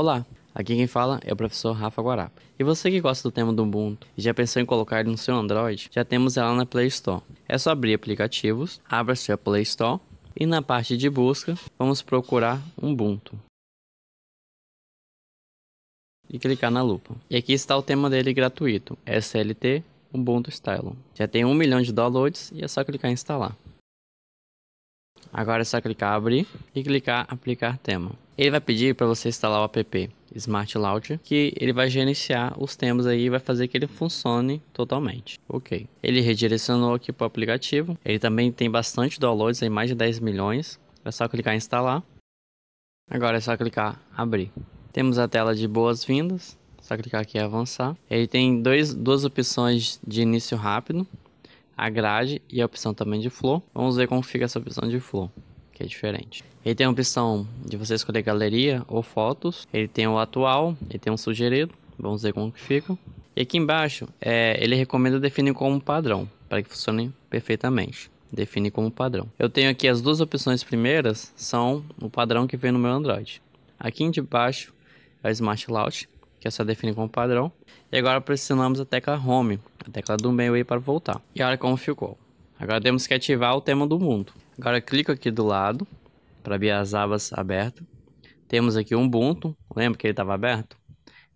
Olá, aqui quem fala é o professor Rafa Guará. E você que gosta do tema do Ubuntu e já pensou em colocar no seu Android, já temos ela na Play Store. É só abrir aplicativos, abra sua Play Store e na parte de busca vamos procurar Ubuntu. E clicar na lupa. E aqui está o tema dele gratuito, SLT Ubuntu Style. Já tem um milhão de downloads e é só clicar em instalar. Agora é só clicar abrir e clicar aplicar tema. Ele vai pedir para você instalar o app Smart Launcher, que ele vai gerenciar os temas aí e vai fazer que ele funcione totalmente. Ok. Ele redirecionou aqui para o aplicativo. Ele também tem bastante downloads, aí mais de 10 milhões. É só clicar em instalar. Agora é só clicar abrir. Temos a tela de boas-vindas. Só clicar aqui em avançar. Ele tem dois, duas opções de início rápido a grade e a opção também de flow. Vamos ver como fica essa opção de flow, que é diferente. Ele tem a opção de você escolher galeria ou fotos. Ele tem o atual, ele tem um sugerido. Vamos ver como que fica. E aqui embaixo, é, ele recomenda definir como padrão, para que funcione perfeitamente. Define como padrão. Eu tenho aqui as duas opções primeiras, são o padrão que vem no meu Android. Aqui embaixo é o Smart Launch, que é só definir como padrão. E agora pressionamos a tecla Home, a tecla do meio aí para voltar. E olha como ficou. Agora temos que ativar o tema do mundo. Agora clico aqui do lado para ver as abas abertas. Temos aqui um Ubuntu, lembra que ele estava aberto?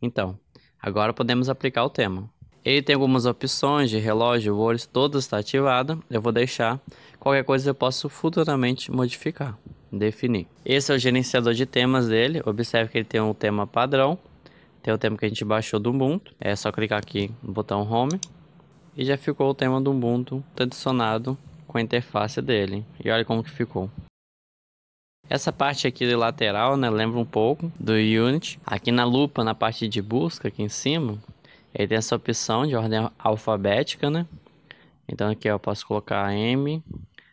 Então, agora podemos aplicar o tema. Ele tem algumas opções de relógio, cores, todas está ativada. Eu vou deixar. Qualquer coisa eu posso futuramente modificar, definir. Esse é o gerenciador de temas dele. Observe que ele tem um tema padrão tem o tema que a gente baixou do Ubuntu. É só clicar aqui no botão Home. E já ficou o tema do Ubuntu adicionado com a interface dele. E olha como que ficou. Essa parte aqui de lateral, né, lembra um pouco do Unity. Aqui na lupa, na parte de busca, aqui em cima, ele tem essa opção de ordem alfabética, né? Então aqui eu posso colocar M,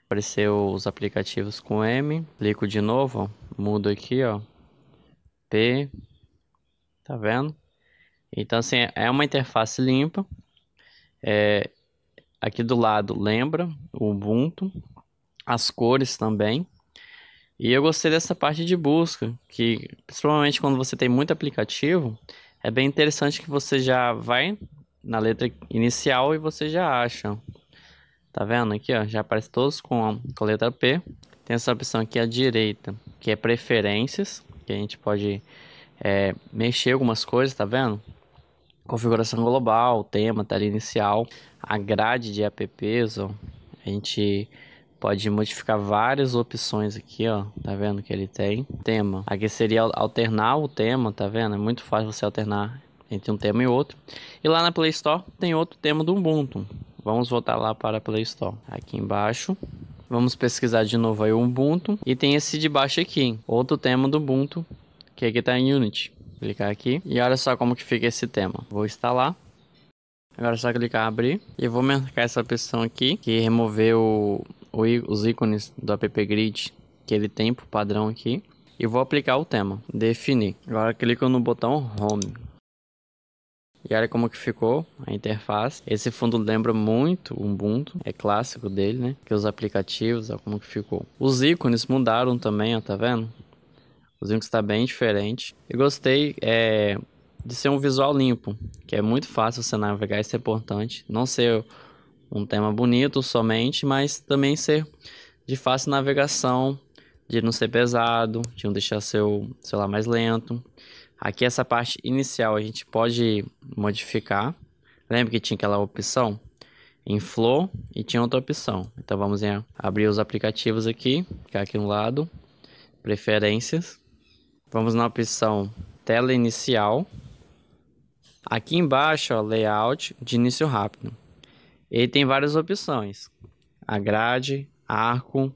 aparecer os aplicativos com M. Clico de novo, ó, mudo aqui, ó, P, Tá vendo? Então, assim, é, é uma interface limpa. É, aqui do lado lembra o Ubuntu, as cores também. E eu gostei dessa parte de busca, que principalmente quando você tem muito aplicativo, é bem interessante que você já vai na letra inicial e você já acha. Tá vendo aqui, ó, já aparece todos com a, com a letra P. Tem essa opção aqui à direita, que é preferências, que a gente pode é, mexer algumas coisas, tá vendo? Configuração global, tema, tela inicial, a grade de apps, ó. A gente pode modificar várias opções aqui, ó. Tá vendo que ele tem? Tema. Aqui seria alternar o tema, tá vendo? É muito fácil você alternar entre um tema e outro. E lá na Play Store tem outro tema do Ubuntu. Vamos voltar lá para a Play Store. Aqui embaixo. Vamos pesquisar de novo aí o Ubuntu. E tem esse de baixo aqui. Outro tema do Ubuntu que aqui está em Unity. Clicar aqui e olha só como que fica esse tema. Vou instalar. Agora é só clicar abrir e vou marcar essa opção aqui que removeu os ícones do app grid que ele tem por padrão aqui e vou aplicar o tema, definir. Agora clico no botão home. E olha como que ficou a interface. Esse fundo lembra muito o Ubuntu, é clássico dele, né? Que os aplicativos, olha como que ficou. Os ícones mudaram também, ó, tá vendo? O Zinx está bem diferente. E gostei é, de ser um visual limpo, que é muito fácil você navegar, isso é importante. Não ser um tema bonito somente, mas também ser de fácil navegação, de não ser pesado, de não deixar seu celular mais lento. Aqui essa parte inicial a gente pode modificar. Lembra que tinha aquela opção em Flow e tinha outra opção. Então vamos em abrir os aplicativos aqui, ficar aqui no lado, preferências. Vamos na opção tela inicial. Aqui embaixo, ó, layout de início rápido. Ele tem várias opções. A grade, arco.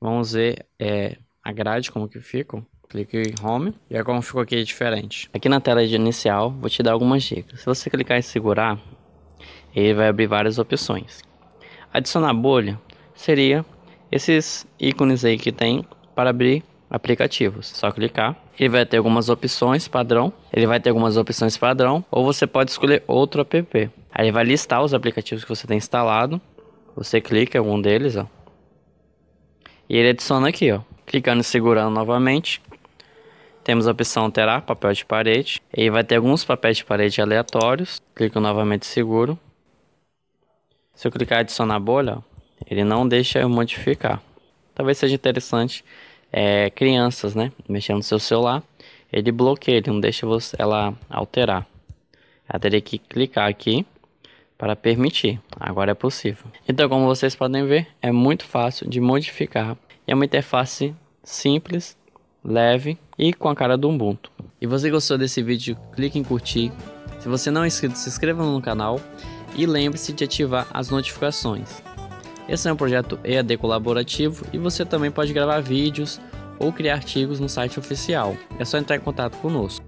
Vamos ver é, a grade como que fica. Clique em home e agora como ficou aqui diferente. Aqui na tela de inicial, vou te dar algumas dicas. Se você clicar em segurar, ele vai abrir várias opções. Adicionar bolha seria esses ícones aí que tem para abrir aplicativos. Só clicar. Ele vai ter algumas opções padrão. Ele vai ter algumas opções padrão. Ou você pode escolher outro app. Aí ele vai listar os aplicativos que você tem instalado. Você clica em algum deles, ó. E ele adiciona aqui, ó. Clicando e segurando novamente. Temos a opção alterar papel de parede. Aí vai ter alguns papéis de parede aleatórios. Clico novamente seguro. Se eu clicar adicionar bolha, ele não deixa eu modificar. Talvez seja interessante é, crianças, né? Mexendo no seu celular, ele bloqueia, ele não deixa você, ela alterar. Ela teria que clicar aqui para permitir. Agora é possível. Então, como vocês podem ver, é muito fácil de modificar. É uma interface simples, leve e com a cara do Ubuntu. E você gostou desse vídeo, clique em curtir. Se você não é inscrito, se inscreva no canal e lembre-se de ativar as notificações. Esse é um projeto EAD colaborativo e você também pode gravar vídeos ou criar artigos no site oficial. É só entrar em contato conosco.